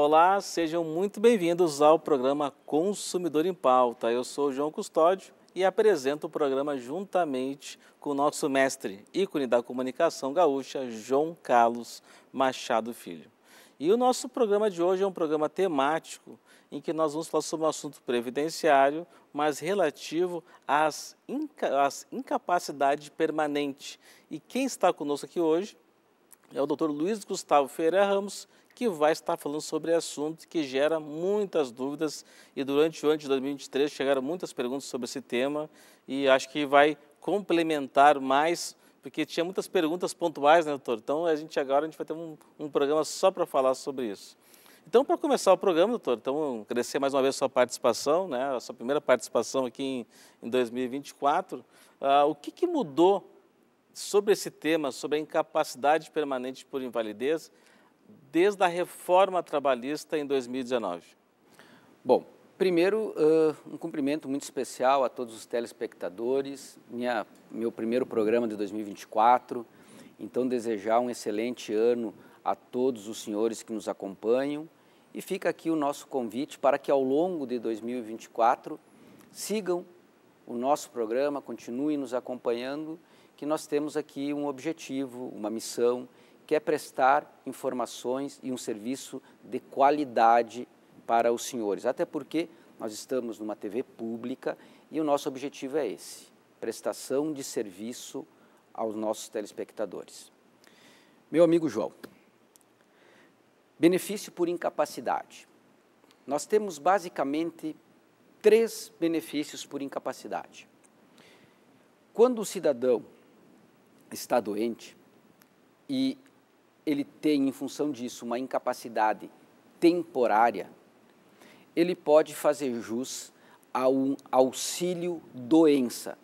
Olá, sejam muito bem-vindos ao programa Consumidor em Pauta. Eu sou João Custódio e apresento o programa juntamente com o nosso mestre, ícone da comunicação gaúcha, João Carlos Machado Filho. E o nosso programa de hoje é um programa temático em que nós vamos falar sobre um assunto previdenciário, mas relativo às, inca às E quem está conosco aqui hoje é o Dr. Luiz Gustavo Ferreira Ramos, que vai estar falando sobre assunto que gera muitas dúvidas e durante o ano de 2023 chegaram muitas perguntas sobre esse tema e acho que vai complementar mais porque tinha muitas perguntas pontuais, né, doutor? Então a gente agora a gente vai ter um, um programa só para falar sobre isso. Então, para começar o programa, doutor, então agradecer mais uma vez a sua participação, né, a sua primeira participação aqui em, em 2024. Ah, o que, que mudou sobre esse tema, sobre a incapacidade permanente por invalidez desde a reforma trabalhista em 2019? Bom, primeiro, uh, um cumprimento muito especial a todos os telespectadores, minha, meu primeiro programa de 2024, então desejar um excelente ano a todos os senhores que nos acompanham e fica aqui o nosso convite para que ao longo de 2024 sigam o nosso programa, continuem nos acompanhando, que nós temos aqui um objetivo, uma missão quer prestar informações e um serviço de qualidade para os senhores. Até porque nós estamos numa TV pública e o nosso objetivo é esse: prestação de serviço aos nossos telespectadores. Meu amigo João, benefício por incapacidade. Nós temos basicamente três benefícios por incapacidade. Quando o cidadão está doente e ele tem, em função disso, uma incapacidade temporária, ele pode fazer jus a um auxílio doença.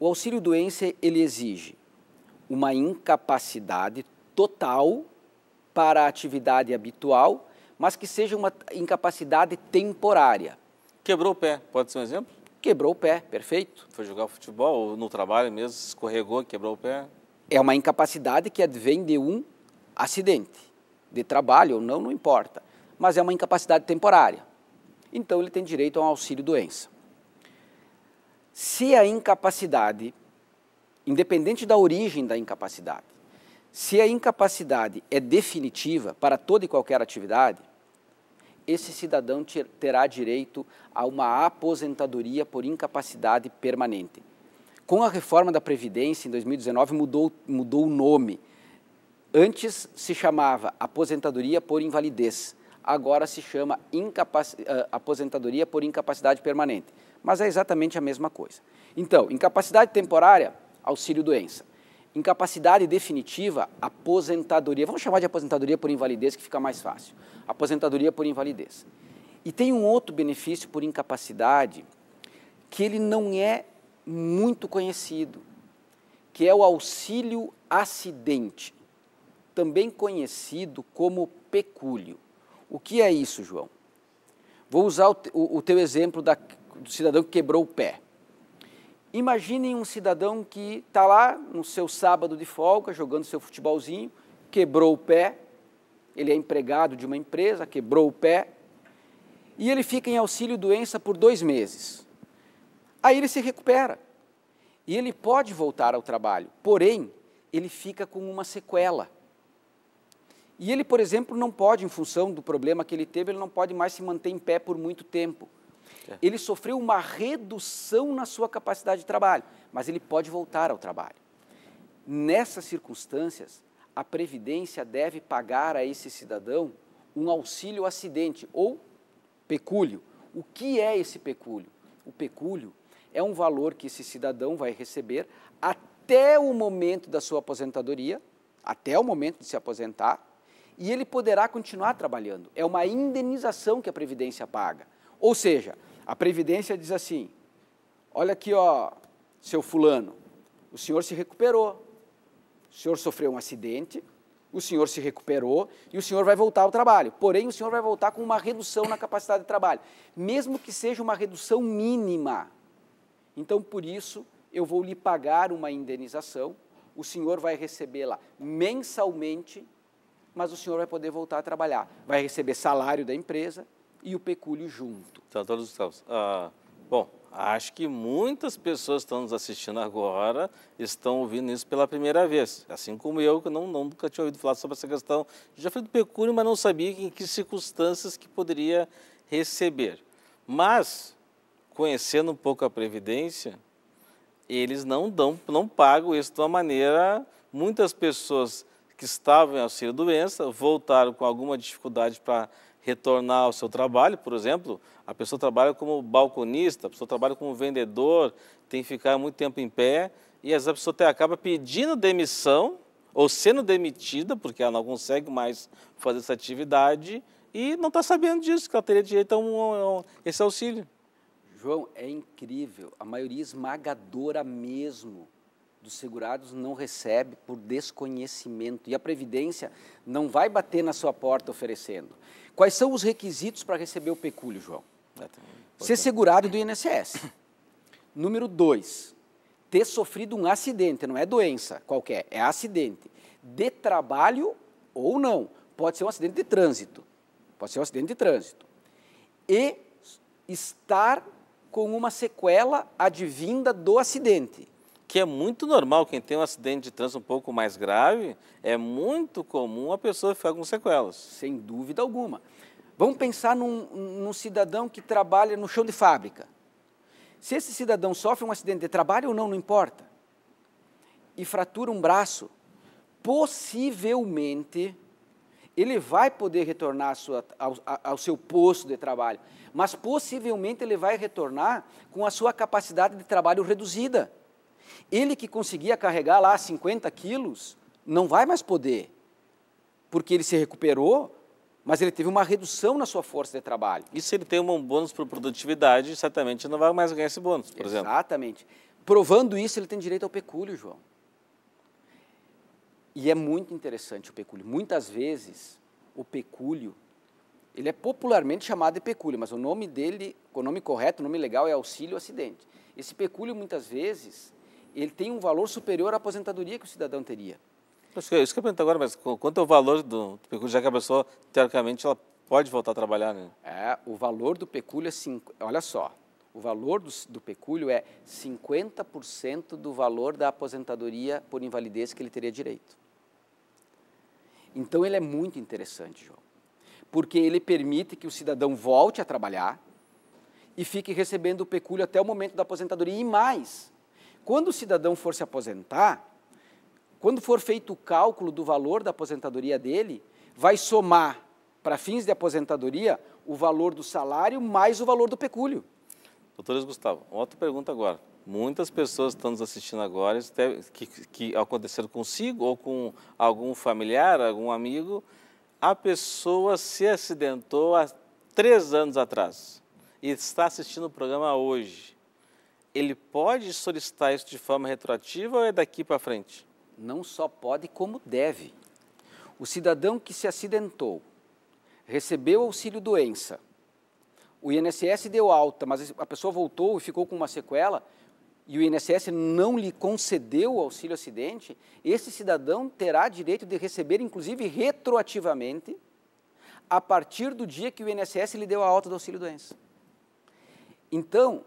O auxílio doença ele exige uma incapacidade total para a atividade habitual, mas que seja uma incapacidade temporária. Quebrou o pé, pode ser um exemplo? Quebrou o pé, perfeito. Foi jogar futebol ou no trabalho mesmo, escorregou, quebrou o pé. É uma incapacidade que advém de um acidente de trabalho ou não, não importa, mas é uma incapacidade temporária. Então ele tem direito a um auxílio doença. Se a incapacidade, independente da origem da incapacidade, se a incapacidade é definitiva para toda e qualquer atividade, esse cidadão terá direito a uma aposentadoria por incapacidade permanente. Com a reforma da Previdência em 2019, mudou, mudou o nome Antes se chamava aposentadoria por invalidez, agora se chama incapac... Eh, aposentadoria por incapacidade permanente, mas é exatamente a mesma coisa. Então, incapacidade temporária, auxílio-doença. Incapacidade definitiva, aposentadoria. Vamos chamar de aposentadoria por invalidez, que fica mais fácil. Aposentadoria por invalidez. E tem um outro benefício por incapacidade, que ele não é muito conhecido, que é o auxílio acidente também conhecido como pecúlio. O que é isso, João? Vou usar o, o, o teu exemplo da, do cidadão que quebrou o pé. Imaginem um cidadão que está lá no seu sábado de folga, jogando seu futebolzinho, quebrou o pé, ele é empregado de uma empresa, quebrou o pé, e ele fica em auxílio doença por dois meses. Aí ele se recupera e ele pode voltar ao trabalho, porém, ele fica com uma sequela. E ele, por exemplo, não pode, em função do problema que ele teve, ele não pode mais se manter em pé por muito tempo. É. Ele sofreu uma redução na sua capacidade de trabalho, mas ele pode voltar ao trabalho. Nessas circunstâncias, a Previdência deve pagar a esse cidadão um auxílio acidente ou pecúlio. O que é esse pecúlio? O pecúlio é um valor que esse cidadão vai receber até o momento da sua aposentadoria, até o momento de se aposentar, e ele poderá continuar trabalhando. É uma indenização que a Previdência paga. Ou seja, a Previdência diz assim: olha aqui, ó, seu fulano, o senhor se recuperou, o senhor sofreu um acidente, o senhor se recuperou e o senhor vai voltar ao trabalho. Porém, o senhor vai voltar com uma redução na capacidade de trabalho, mesmo que seja uma redução mínima. Então, por isso, eu vou lhe pagar uma indenização, o senhor vai recebê-la mensalmente mas o senhor vai poder voltar a trabalhar. Vai receber salário da empresa e o pecúlio junto. Então, todos os ah, Bom, acho que muitas pessoas que estão nos assistindo agora estão ouvindo isso pela primeira vez. Assim como eu, que não, nunca tinha ouvido falar sobre essa questão. Já fui do pecúlio, mas não sabia em que circunstâncias que poderia receber. Mas, conhecendo um pouco a Previdência, eles não dão, não pagam isso de uma maneira... Muitas pessoas que estavam em auxílio-doença, voltaram com alguma dificuldade para retornar ao seu trabalho, por exemplo, a pessoa trabalha como balconista, a pessoa trabalha como vendedor, tem que ficar muito tempo em pé, e a pessoa até acaba pedindo demissão ou sendo demitida, porque ela não consegue mais fazer essa atividade, e não está sabendo disso, que ela teria direito a, um, a um, esse auxílio. João, é incrível, a maioria esmagadora mesmo dos segurados não recebe por desconhecimento e a Previdência não vai bater na sua porta oferecendo. Quais são os requisitos para receber o pecúlio, João? Ser segurado do INSS. Número dois, ter sofrido um acidente, não é doença qualquer, é acidente. De trabalho ou não. Pode ser um acidente de trânsito. Pode ser um acidente de trânsito. E estar com uma sequela advinda do acidente que é muito normal, quem tem um acidente de trânsito um pouco mais grave, é muito comum a pessoa ficar com sequelas. Sem dúvida alguma. Vamos pensar num, num cidadão que trabalha no chão de fábrica. Se esse cidadão sofre um acidente de trabalho ou não, não importa, e fratura um braço, possivelmente ele vai poder retornar sua, ao, ao, seu posto de trabalho, mas possivelmente ele vai retornar com a sua capacidade de trabalho reduzida. Ele que conseguia carregar lá 50 quilos, não vai mais poder, porque ele se recuperou, mas ele teve uma redução na sua força de trabalho. E se ele tem um bônus por produtividade, certamente não vai mais ganhar esse bônus, por Exatamente. exemplo. Exatamente. Provando isso, ele tem direito ao pecúlio, João. E é muito interessante o pecúlio. Muitas vezes, o pecúlio, ele é popularmente chamado de pecúlio, mas o nome dele, o nome correto, o nome legal é auxílio acidente. Esse pecúlio, muitas vezes, ele tem um valor superior à aposentadoria que o cidadão teria. É isso que, eu pergunto agora, mas quanto é o valor do, do pecúlio, já que a pessoa, teoricamente, ela pode voltar a trabalhar, né? É, o valor do pecúlio é... Cinco, olha só, o valor do, do pecúlio é 50% do valor da aposentadoria por invalidez que ele teria direito. Então, ele é muito interessante, João, porque ele permite que o cidadão volte a trabalhar e fique recebendo o pecúlio até o momento da aposentadoria e mais quando o cidadão for se aposentar, quando for feito o cálculo do valor da aposentadoria dele, vai somar, para fins de aposentadoria, o valor do salário mais o valor do pecúlio. Doutores Gustavo, outra pergunta agora. Muitas pessoas estão nos assistindo agora que, que aconteceram consigo ou com algum familiar, algum amigo. A pessoa se acidentou há três anos atrás e está assistindo o programa hoje ele pode solicitar isso de forma retroativa ou é daqui para frente? Não só pode, como deve. O cidadão que se acidentou, recebeu auxílio doença, o INSS deu alta, mas a pessoa voltou e ficou com uma sequela, e o INSS não lhe concedeu o auxílio acidente, esse cidadão terá direito de receber, inclusive retroativamente, a partir do dia que o INSS lhe deu a alta do auxílio doença. Então,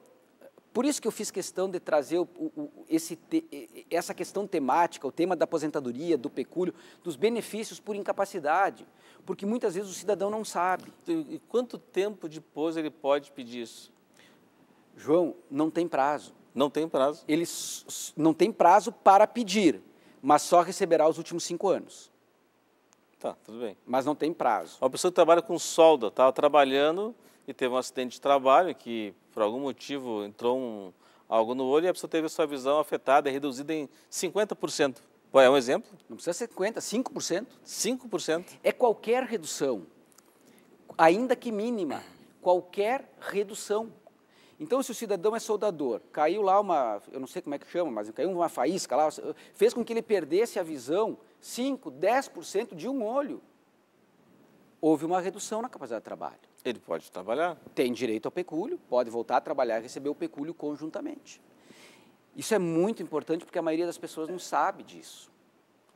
por isso que eu fiz questão de trazer o, o, esse te, essa questão temática, o tema da aposentadoria, do pecúlio, dos benefícios por incapacidade, porque muitas vezes o cidadão não sabe. E quanto tempo depois ele pode pedir isso? João, não tem prazo. Não tem prazo. Ele não tem prazo para pedir, mas só receberá os últimos cinco anos. Tá, tudo bem. Mas não tem prazo. Uma pessoa que trabalha com solda, estava tá trabalhando, e teve um acidente de trabalho que, por algum motivo, entrou um, algo no olho e a pessoa teve a sua visão afetada, e reduzida em 50%. Bom, é um exemplo? Não precisa ser 50%, 5%. 5%. É qualquer redução, ainda que mínima, qualquer redução. Então, se o cidadão é soldador, caiu lá uma, eu não sei como é que chama, mas caiu uma faísca lá, fez com que ele perdesse a visão 5, 10% de um olho. Houve uma redução na capacidade de trabalho. Ele pode trabalhar? Tem direito ao pecúlio, pode voltar a trabalhar e receber o pecúlio conjuntamente. Isso é muito importante porque a maioria das pessoas não sabe disso.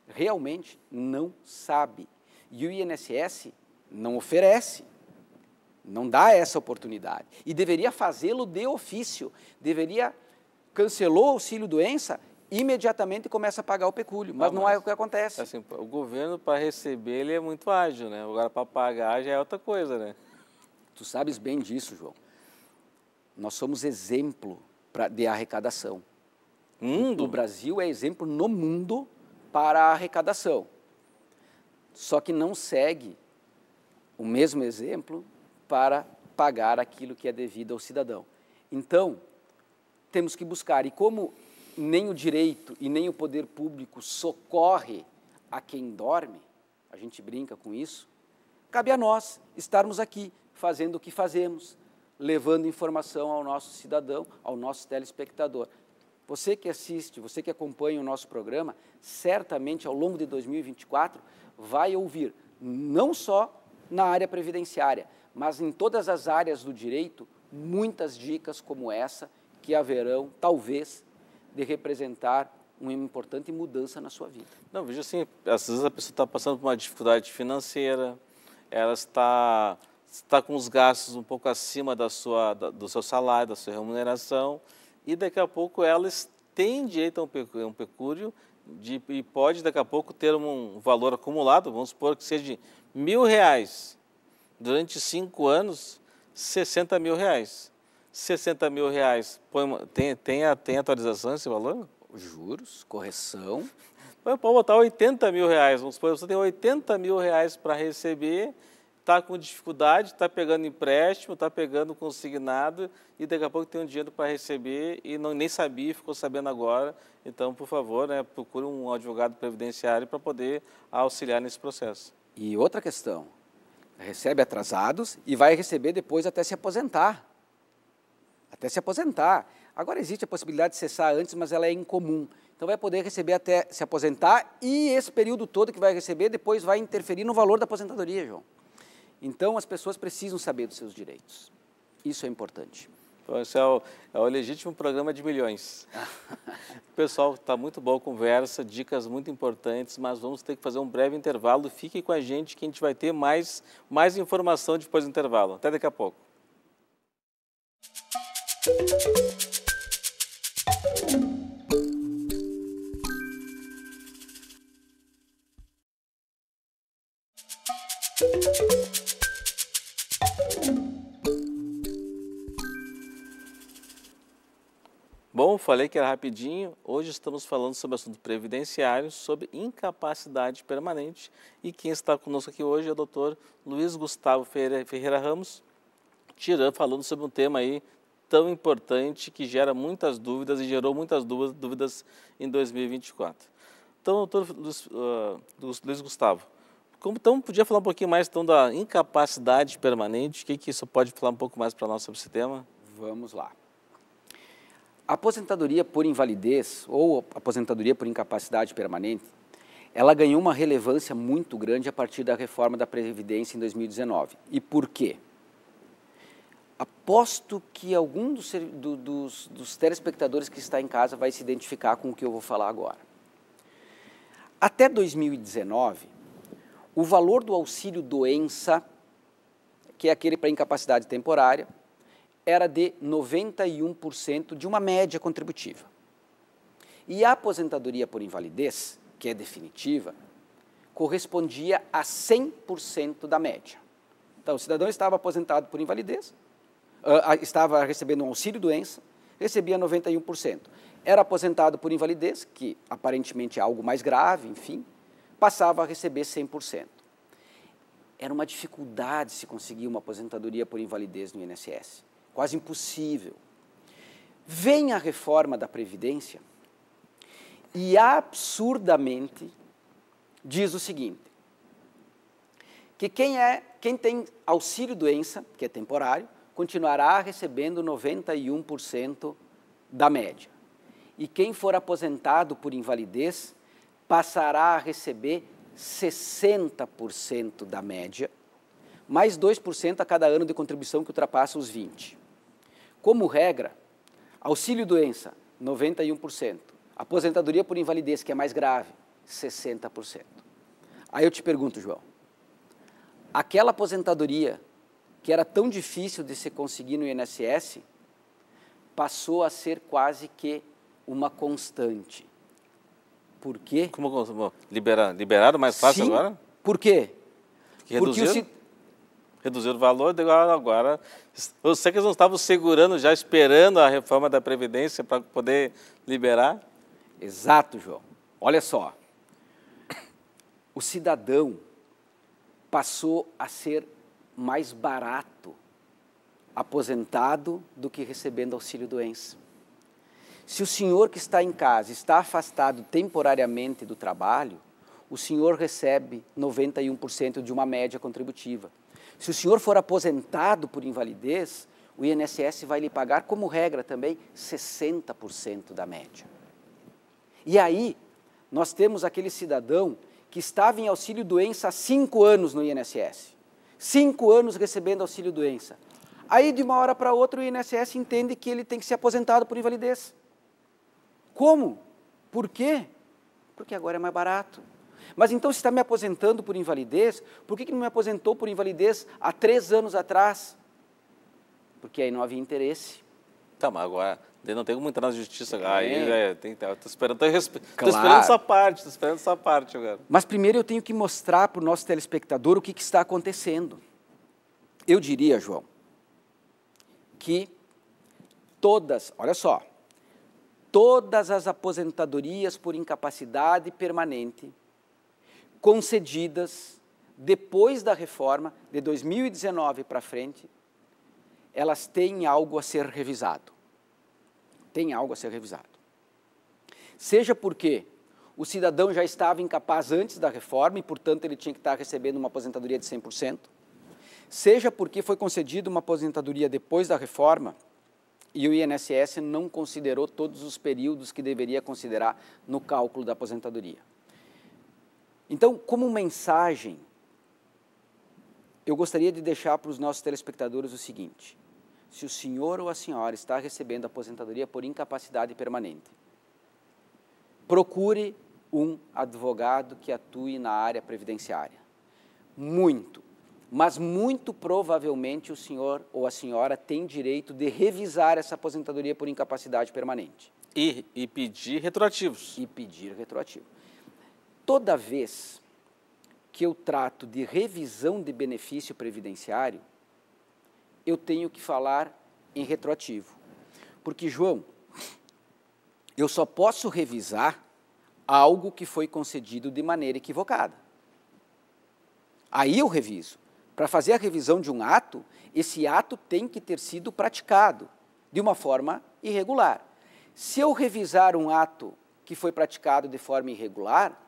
Realmente não sabe. E o INSS não oferece, não dá essa oportunidade. E deveria fazê-lo de ofício, deveria cancelou o auxílio doença, imediatamente começa a pagar o pecúlio, mas, ah, tá, mas não é o que acontece. Assim, o governo para receber ele é muito ágil, né? Agora para pagar já é outra coisa, né? Tu sabes bem disso, João. Nós somos exemplo pra, de arrecadação. Mundo? O Brasil é exemplo no mundo para a arrecadação. Só que não segue o mesmo exemplo para pagar aquilo que é devido ao cidadão. Então, temos que buscar. E como nem o direito e nem o poder público socorre a quem dorme, a gente brinca com isso, cabe a nós estarmos aqui fazendo o que fazemos, levando informação ao nosso cidadão, ao nosso telespectador. Você que assiste, você que acompanha o nosso programa, certamente ao longo de 2024 vai ouvir não só na área previdenciária, mas em todas as áreas do direito, muitas dicas como essa que haverão, talvez, de representar uma importante mudança na sua vida. Não, veja assim, às vezes a pessoa está passando por uma dificuldade financeira, ela está está com os gastos um pouco acima da sua, da, do seu salário, da sua remuneração, e daqui a pouco ela tem direito a um pecúrio de, e pode daqui a pouco ter um valor acumulado, vamos supor que seja de mil reais durante cinco anos, 60 mil reais. 60 mil reais, põe, tem, tem, tem atualização esse valor? Juros, correção. Pode botar 80 mil reais, vamos supor, você tem 80 mil reais para receber está com dificuldade, está pegando empréstimo, está pegando consignado e daqui a pouco tem um dinheiro para receber e não, nem sabia, ficou sabendo agora. Então, por favor, né, procure um advogado previdenciário para poder auxiliar nesse processo. E outra questão, recebe atrasados e vai receber depois até se aposentar. Até se aposentar. Agora existe a possibilidade de cessar antes, mas ela é incomum. Então vai poder receber até se aposentar e esse período todo que vai receber depois vai interferir no valor da aposentadoria, João. Então, as pessoas precisam saber dos seus direitos. Isso é importante. Então, esse é o, é o legítimo programa de milhões. pessoal, está muito boa a conversa, dicas muito importantes, mas vamos ter que fazer um breve intervalo. Fique com a gente que a gente vai ter mais, mais informação depois do intervalo. Até daqui a pouco. Bom, falei que era rapidinho. Hoje estamos falando sobre assunto previdenciário, sobre incapacidade permanente. E quem está conosco aqui hoje é o doutor Luiz Gustavo Ferreira Ramos, tirando, falando sobre um tema aí tão importante que gera muitas dúvidas e gerou muitas dúvidas em 2024. Então, doutor Luiz, uh, Luiz Gustavo, como, então podia falar um pouquinho mais então, da incapacidade permanente? O que, que isso pode falar um pouco mais para nós sobre esse tema? Vamos lá. A aposentadoria por invalidez ou aposentadoria por incapacidade permanente, ela ganhou uma relevância muito grande a partir da reforma da Previdência em 2019. E por quê? Aposto que algum dos, do, dos, dos telespectadores que está em casa vai se identificar com o que eu vou falar agora. Até 2019, o valor do auxílio doença, que é aquele para incapacidade temporária, era de 91% de uma média contributiva. E a aposentadoria por invalidez, que é definitiva, correspondia a 100% da média. Então, o cidadão estava aposentado por invalidez, ah, ah, estava recebendo um auxílio-doença, recebia 91%. Era aposentado por invalidez, que aparentemente é algo mais grave, enfim, passava a receber 100%. Era uma dificuldade se conseguir uma aposentadoria por invalidez no INSS quase impossível. Vem a reforma da Previdência e absurdamente diz o seguinte: que quem, é, quem tem auxílio doença, que é temporário, continuará recebendo 91% da média. E quem for aposentado por invalidez passará a receber 60% da média, mais 2% a cada ano de contribuição que ultrapassa os 20%. Como regra, auxílio doença, 91%. Aposentadoria por invalidez, que é mais grave, 60%. Aí eu te pergunto, João, aquela aposentadoria que era tão difícil de se conseguir no INSS passou a ser quase que uma constante. Por quê? Como, como liberar, mais fácil Sim, agora? Por quê? Porque, porque o, reduziram o valor, ah, agora. Eu sei que eles não estavam segurando, já esperando a reforma da Previdência para poder liberar. Exato, João. Olha só. O cidadão passou a ser mais barato aposentado do que recebendo auxílio doença. Se o senhor que está em casa está afastado temporariamente do trabalho, o senhor recebe 91% de uma média contributiva. Se o senhor for aposentado por invalidez, o INSS vai lhe pagar, como regra também, 60% da média. E aí, nós temos aquele cidadão que estava em auxílio doença há cinco anos no INSS. Cinco anos recebendo auxílio doença. Aí, de uma hora para outra, o INSS entende que ele tem que ser aposentado por invalidez. Como? Por quê? Porque agora é mais barato. Mas então se está me aposentando por invalidez, por que, que não me aposentou por invalidez há três anos atrás? Porque aí não havia interesse. Tá, mas agora não tem como entrar na justiça. É. Aí, é, tem, esperando, tô, claro. esperando essa parte, estou esperando essa parte agora. Mas primeiro eu tenho que mostrar para o nosso telespectador o que, que está acontecendo. Eu diria, João, que todas, olha só, todas as aposentadorias por incapacidade permanente concedidas depois da reforma, de 2019 para frente, elas têm algo a ser revisado. Tem algo a ser revisado. Seja porque o cidadão já estava incapaz antes da reforma e, portanto, ele tinha que estar recebendo uma aposentadoria de 100%, seja porque foi concedida uma aposentadoria depois da reforma e o INSS não considerou todos os períodos que deveria considerar no cálculo da aposentadoria. Então, como mensagem, eu gostaria de deixar para os nossos telespectadores o seguinte: se o senhor ou a senhora está recebendo aposentadoria por incapacidade permanente, procure um advogado que atue na área previdenciária. Muito, mas muito provavelmente o senhor ou a senhora tem direito de revisar essa aposentadoria por incapacidade permanente. E, e pedir retroativos. E pedir retroativo toda vez que eu trato de revisão de benefício previdenciário, eu tenho que falar em retroativo. Porque, João, eu só posso revisar algo que foi concedido de maneira equivocada. Aí eu reviso. Para fazer a revisão de um ato, esse ato tem que ter sido praticado de uma forma irregular. Se eu revisar um ato que foi praticado de forma irregular,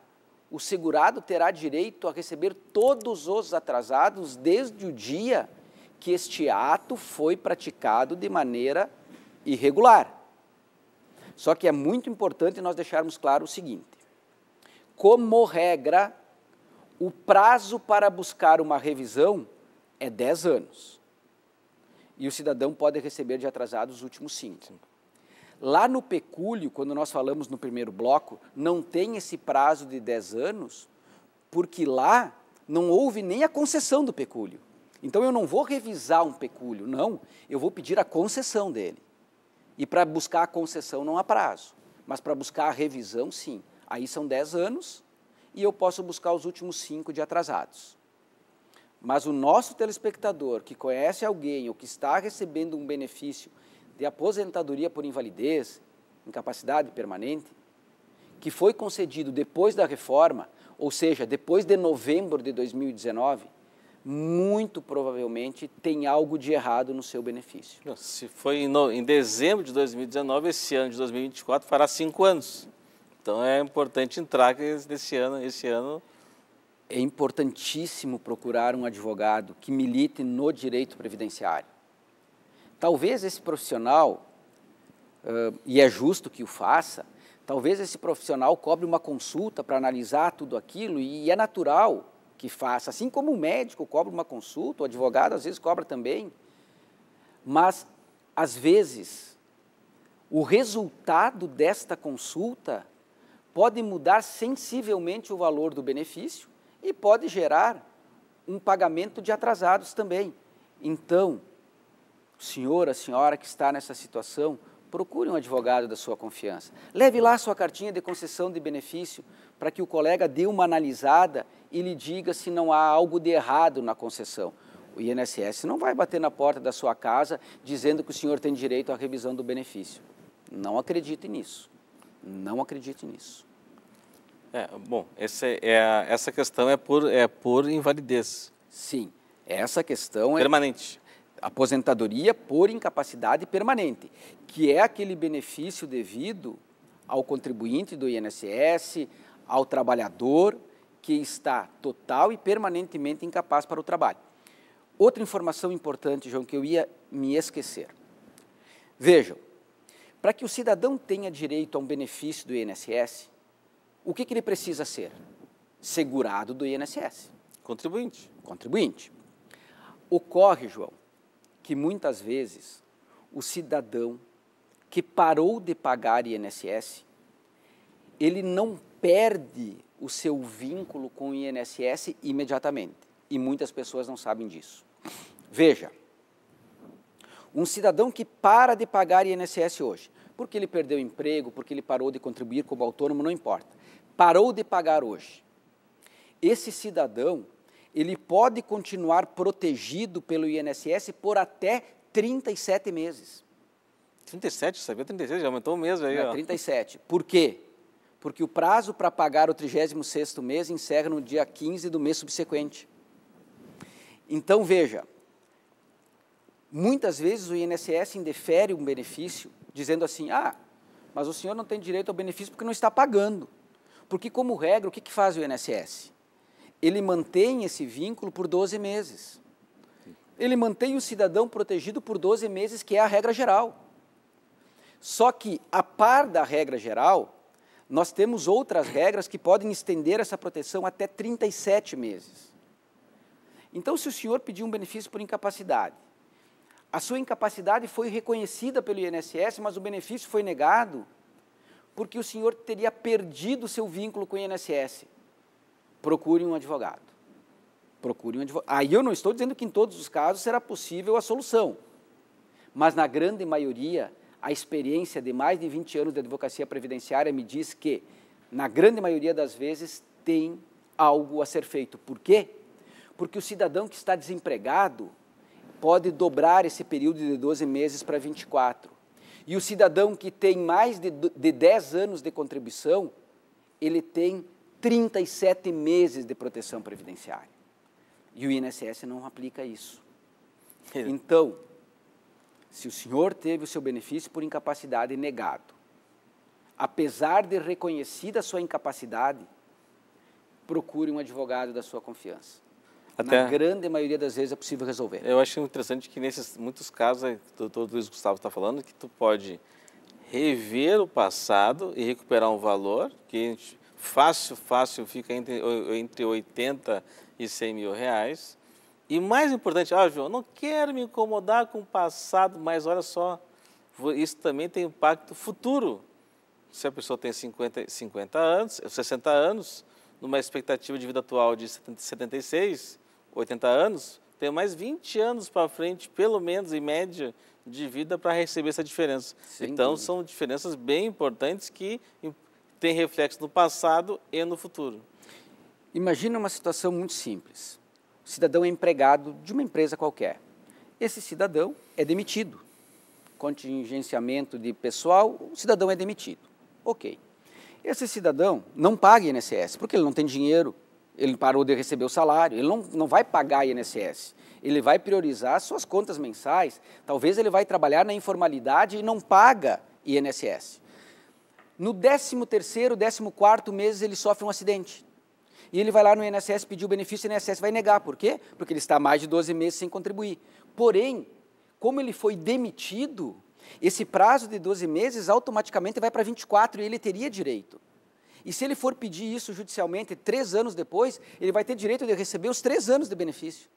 o segurado terá direito a receber todos os atrasados desde o dia que este ato foi praticado de maneira irregular. Só que é muito importante nós deixarmos claro o seguinte: como regra, o prazo para buscar uma revisão é 10 anos. E o cidadão pode receber de atrasados os últimos 5. Lá no pecúlio, quando nós falamos no primeiro bloco, não tem esse prazo de 10 anos, porque lá não houve nem a concessão do pecúlio. Então eu não vou revisar um pecúlio, não, eu vou pedir a concessão dele. E para buscar a concessão não há prazo, mas para buscar a revisão, sim. Aí são 10 anos e eu posso buscar os últimos 5 de atrasados. Mas o nosso telespectador que conhece alguém ou que está recebendo um benefício de aposentadoria por invalidez, incapacidade permanente, que foi concedido depois da reforma, ou seja, depois de novembro de 2019, muito provavelmente tem algo de errado no seu benefício. Se foi em, no... em dezembro de 2019, esse ano de 2024 fará cinco anos. Então é importante entrar nesse ano, esse ano. É importantíssimo procurar um advogado que milite no direito previdenciário Talvez esse profissional, uh, e é justo que o faça, talvez esse profissional cobre uma consulta para analisar tudo aquilo e é natural que faça, assim como o médico cobra uma consulta, o advogado às vezes cobra também. Mas, às vezes, o resultado desta consulta pode mudar sensivelmente o valor do benefício e pode gerar um pagamento de atrasados também. Então, o senhor, a senhora que está nessa situação, procure um advogado da sua confiança. Leve lá sua cartinha de concessão de benefício para que o colega dê uma analisada e lhe diga se não há algo de errado na concessão. O INSS não vai bater na porta da sua casa dizendo que o senhor tem direito à revisão do benefício. Não acredite nisso. Não acredite nisso. É, bom, esse, é, é essa questão é por, é por invalidez. Sim, essa questão é... Permanente aposentadoria por incapacidade permanente, que é aquele benefício devido ao contribuinte do INSS, ao trabalhador que está total e permanentemente incapaz para o trabalho. Outra informação importante, João, que eu ia me esquecer. Vejam, para que o cidadão tenha direito a um benefício do INSS, o que, que ele precisa ser? Segurado do INSS. Contribuinte. Contribuinte. Ocorre, João, que muitas vezes o cidadão que parou de pagar INSS, ele não perde o seu vínculo com o INSS imediatamente. E muitas pessoas não sabem disso. Veja, um cidadão que para de pagar INSS hoje, porque ele perdeu emprego, porque ele parou de contribuir como autônomo, não importa. Parou de pagar hoje. Esse cidadão, ele pode continuar protegido pelo INSS por até 37 meses. 37, sabia 36, já aumentou mês aí. É, 37. Por quê? Porque o prazo para pagar o 36º mês encerra no dia 15 do mês subsequente. Então, veja, muitas vezes o INSS indefere um benefício, dizendo assim, ah, mas o senhor não tem direito ao benefício porque não está pagando. Porque, como regra, o que, que faz o INSS? ele mantém esse vínculo por 12 meses. Ele mantém o cidadão protegido por 12 meses, que é a regra geral. Só que, a par da regra geral, nós temos outras regras que podem estender essa proteção até 37 meses. Então, se o senhor pediu um benefício por incapacidade, a sua incapacidade foi reconhecida pelo INSS, mas o benefício foi negado, porque o senhor teria perdido seu vínculo com o INSS procure um advogado. Procure um advogado. Aí eu não estou dizendo que em todos os casos será possível a solução, mas na grande maioria, a experiência de mais de 20 anos de advocacia previdenciária me diz que, na grande maioria das vezes, tem algo a ser feito. Por quê? Porque o cidadão que está desempregado pode dobrar esse período de 12 meses para 24. E o cidadão que tem mais de, de 10 anos de contribuição, ele tem 37 meses de proteção previdenciária. E o INSS não aplica isso. É. Então, se o senhor teve o seu benefício por incapacidade é negado, apesar de reconhecida a sua incapacidade, procure um advogado da sua confiança. Até Na grande maioria das vezes é possível resolver. Eu acho interessante que nesses muitos casos, o doutor Luiz Gustavo está falando, que tu pode rever o passado e recuperar um valor que fácil, fácil, fica entre, entre 80 e 100 mil reais. E mais importante, ó, ah, João, não quero me incomodar com o passado, mas olha só, isso também tem impacto futuro. Se a pessoa tem 50, 50 anos, 60 anos, numa expectativa de vida atual de 76, 80 anos, tem mais 20 anos para frente, pelo menos em média, de vida para receber essa diferença. então, são diferenças bem importantes que tem reflexo no passado e no futuro. Imagina uma situação muito simples. O cidadão é empregado de uma empresa qualquer. Esse cidadão é demitido. Contingenciamento de pessoal, o cidadão é demitido. Ok. Esse cidadão não paga INSS, porque ele não tem dinheiro, ele parou de receber o salário, ele não, não vai pagar INSS. Ele vai priorizar suas contas mensais, talvez ele vai trabalhar na informalidade e não paga INSS. No 13º, 14º mês ele sofre um acidente. E ele vai lá no INSS pedir o benefício, e o INSS vai negar. Por quê? Porque ele está há mais de 12 meses sem contribuir. Porém, como ele foi demitido, esse prazo de 12 meses automaticamente vai para 24 e ele teria direito. E se ele for pedir isso judicialmente três anos depois, ele vai ter direito de receber os três anos de benefício.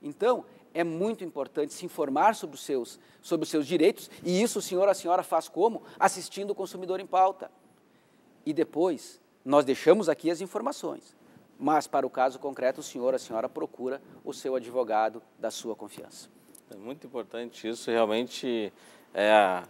Então, é muito importante se informar sobre os seus, sobre os seus direitos, e isso o senhor a senhora faz como? Assistindo o consumidor em pauta. E depois, nós deixamos aqui as informações, mas para o caso concreto, o senhor a senhora procura o seu advogado da sua confiança. É muito importante isso, realmente é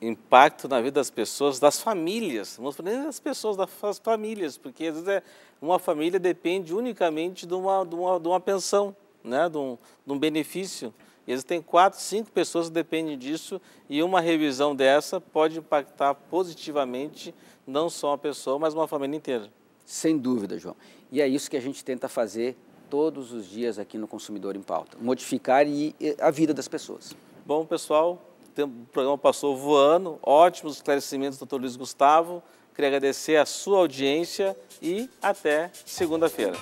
impacto na vida das pessoas, das famílias, não nem das pessoas, das famílias, porque às vezes é, uma família depende unicamente de uma, de uma, de uma pensão né, de, um, de um benefício. Existem quatro, cinco pessoas que dependem disso e uma revisão dessa pode impactar positivamente não só uma pessoa, mas uma família inteira. Sem dúvida, João. E é isso que a gente tenta fazer todos os dias aqui no Consumidor em Pauta, modificar e, a vida das pessoas. Bom, pessoal, o programa passou voando, ótimos esclarecimentos doutor Dr. Luiz Gustavo. Queria agradecer a sua audiência e até segunda-feira.